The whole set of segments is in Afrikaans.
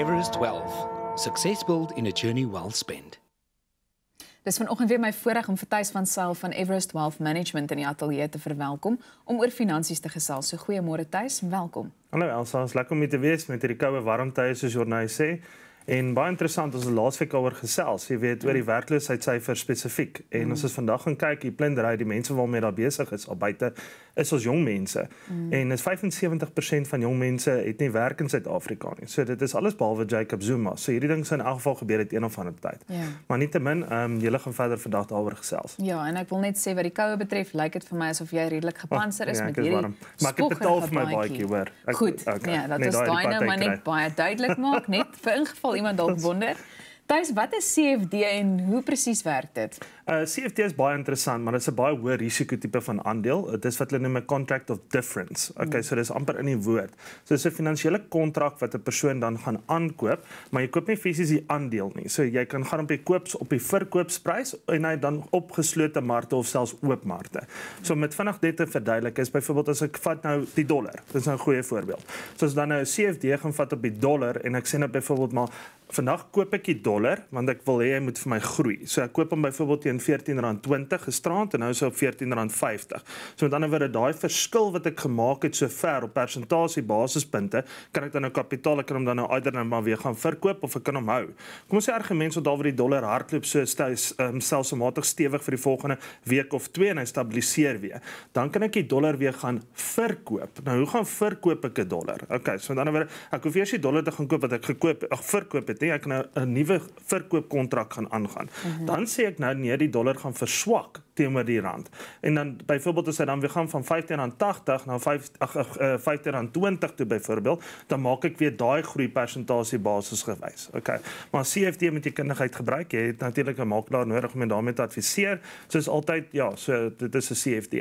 Everest 12. Success built in a journey well spent. Dis vanoggend weer my voorreg om vir Tuis van Sail van Everest 12 Management in die ateljee te verwelkom om oor finansies te gesels. So goeiemôre Tuis, welkom. Hallo Elsa, ons lekker om dit te wees met hierdie koue warm tye soos jy nou sê. En baie interessant ons het laasweek oor gesels, jy weet oor die mm. werkloosheidsyfer spesifiek. En mm. ons het vandag gaan kyk, die plindery, die mense waarmee daar besig is al buite is ons jong mense. Mm. En 75% van jong mense het nie werk in Suid-Afrika nie. So dit is alles behalwe Jacob Zuma. So hierdie ding se in elk geval gebeur het een of ander tyd. Yeah. Ja. Maar nietemin, ehm um, julle gaan verder vandag daaroor gesels. Ja, en ek wil net sê wat die koue betref, lyk dit vir my asof jy redelik gepantser oh, is oh, ja, met is hierdie. Maar ek het betaal vir my baadjie hoor. Ek, Goed. Okay, ja, dat is daai nou maar net baie duidelik maak net vir ingeval Iemand dat wonder. Tuis, wat is CFD en hoe presies werk dit? Uh CFD is baie interessant, maar dit is 'n baie hoë risiko tipe van aandeel. Dit is wat hulle noem 'n contract of difference. Okay, mm. so dis amper in die woord. So dis 'n finansiële kontrak wat 'n persoon dan gaan aankoop, maar jy koop nie fisies die aandeel nie. So jy kan gaan op die koops op die verkoopsprys en hy dan opgeslote markte of selfs oop markte. So om dit vinnig net te verduidelik, is byvoorbeeld as ek vat nou die dollar. Dit is 'n nou goeie voorbeeld. So as dan nou 'n CFD gaan vat op die dollar en ek sê net byvoorbeeld maar vandag koop ek die dollar, dollar want ek wil hê hy moet vir my groei. So ek koop hom byvoorbeeld teen R14.20 gisteraand en nou is hy op R14.50. So met ander woorde daai verskil wat ek gemaak het sover op persentasie basispunte, kan ek dan nou kapitaal ek kan hom dan nou eerder net nou maar weer gaan verkoop of ek kan hom hou. Kom ons sê argument so daar waar die dollar hardloop so stys um, ehm, selfs matig stewig vir die volgende week of twee en hy stabiliseer weer. Dan kan ek die dollar weer gaan verkoop. Nou hoe gaan verkoop ek 'n dollar? Okay, so met ander woorde ek hoef eers die dollar te gaan koop wat ek gekoop ag verkoop het nie. Ek kan nou 'n nuwe verkoopkontrak gaan aangaan. Mm -hmm. Dan sê ek nou nee, die dollar gaan verswak teenoor die rand. En dan byvoorbeeld as hy dan weer gaan van 15.80 na 5 eh, 15.20 toe byvoorbeeld, dan maak ek weer daai groei persentasie basis gewys. OK. Maar CFD moet jy kundigheid gebruik. Jy het natuurlik 'n makelaar nodig om daarmee te adviseer. Soos altyd, ja, so dit is 'n CFD.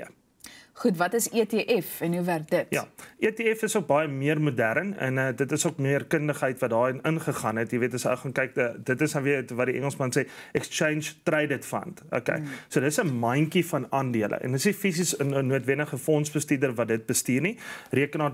Goed, wat is ETF en hoe werk dit? Ja, ETF is ook baie meer modern en uh, dit is ook meer kundigheid wat daarin ingegaan het. Jy weet as ou gaan kyk, de, eh, dit is dan weer wat die Engelsman sê exchange traded fund. Okay. Mm. So dis 'n mandjie van aandele en dis nie fisies 'n noodwendige fondsbestuurder wat dit bestuur nie. Rekenaar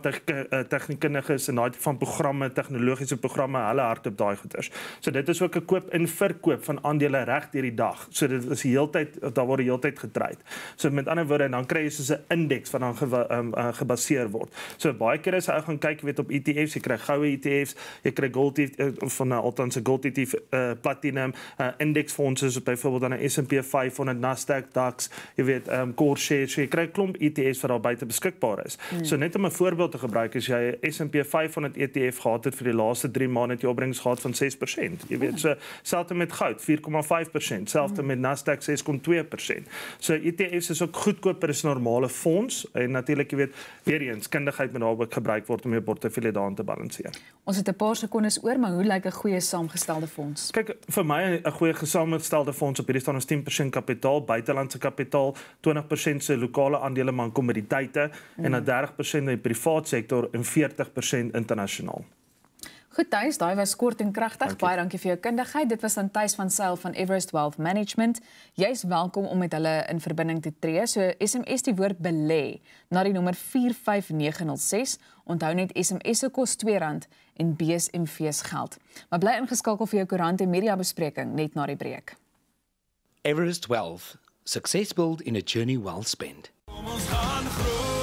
tegnikkundiges eh, en daai tipe van programme, tegnologiese programme, hulle hardop daai goeders. So dit is ook 'n koop en verkoop van aandele reg deur die dag. So dit is heeltyd daar word heeltyd getrade. So met ander woorde, dan kry jy so 'n indeks wat dan ge, um, ehm, uh, eh, gebaseer word. So baie keer is hy gaan kyk weet op ETFs, jy kry goue ETFs, jy kry gold ETF of eh, van eh, althans 'n gold ETF, uh, platinum uh, indeksfondse soos byvoorbeeld dan 'n S&P 500, Nasdaq, DAX, jy weet, ehm um, core shares, so jy kry klomp ETFs wat daar buite beskikbaar is. Hmm. So net om 'n voorbeeld te gebruik, as jy 'n S&P 500 ETF gehad het vir die laaste 3 maande het jy opbrengs gehad van 6%. Jy weet, hmm. so selfs met goud 4,5%, selfs hmm. met Nasdaq 6,2%. So ETFs is ook goedkoper as normale fonds en natuurlik jy weet weer eens kundigheid moet daarop gebruik word om jou portefeulje daarin te balanseer. Ons het 'n paar sekondes oor, maar hoe lyk 'n goeie saamgestelde fonds? Kyk, vir my 'n goeie gesamestelde fonds op hierdie staan ons 10% kapitaal, buitelandse kapitaal, 20% se lokale aandele, man kommoditeite mm. en dan 30% in die privaat sektor en 40% internasionaal. Goed, Thys, daai was kort en kragtig. Baie dankie vir jou kundigheid. Dit was dan Thys van Sail van Everest Wealth Management. Jy's welkom om met hulle in verbinding te tree. So SMS die woord belê na die nommer 45906. Onthou net SMS se kos R2 en BSMV's geld. Maar bly ingeskakel vir jou koerant en media bespreking net na die breek. Everest Wealth, success built in a journey well spent. Ons gaan groei.